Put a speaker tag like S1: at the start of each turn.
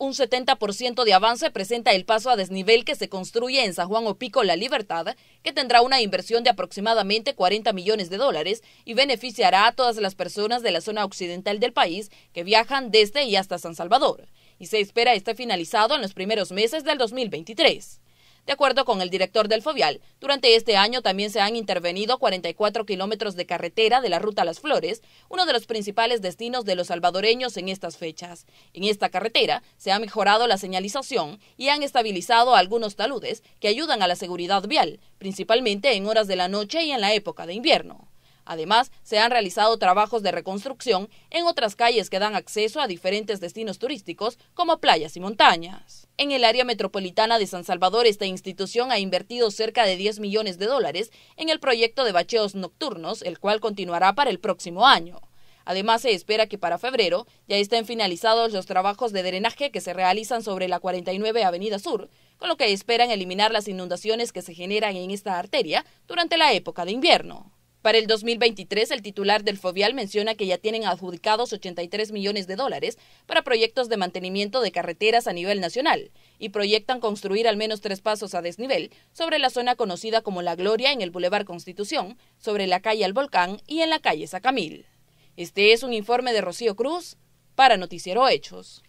S1: un 70% de avance presenta el paso a desnivel que se construye en San Juan Opico La Libertad, que tendrá una inversión de aproximadamente 40 millones de dólares y beneficiará a todas las personas de la zona occidental del país que viajan desde y hasta San Salvador. Y se espera esté finalizado en los primeros meses del 2023. De acuerdo con el director del Fovial, durante este año también se han intervenido 44 kilómetros de carretera de la ruta Las Flores, uno de los principales destinos de los salvadoreños en estas fechas. En esta carretera se ha mejorado la señalización y han estabilizado algunos taludes que ayudan a la seguridad vial, principalmente en horas de la noche y en la época de invierno. Además, se han realizado trabajos de reconstrucción en otras calles que dan acceso a diferentes destinos turísticos como playas y montañas. En el área metropolitana de San Salvador, esta institución ha invertido cerca de 10 millones de dólares en el proyecto de bacheos nocturnos, el cual continuará para el próximo año. Además, se espera que para febrero ya estén finalizados los trabajos de drenaje que se realizan sobre la 49 Avenida Sur, con lo que esperan eliminar las inundaciones que se generan en esta arteria durante la época de invierno. Para el 2023, el titular del Fovial menciona que ya tienen adjudicados 83 millones de dólares para proyectos de mantenimiento de carreteras a nivel nacional y proyectan construir al menos tres pasos a desnivel sobre la zona conocida como La Gloria en el Boulevard Constitución, sobre la calle Al Volcán y en la calle Sacamil. Este es un informe de Rocío Cruz para Noticiero Hechos.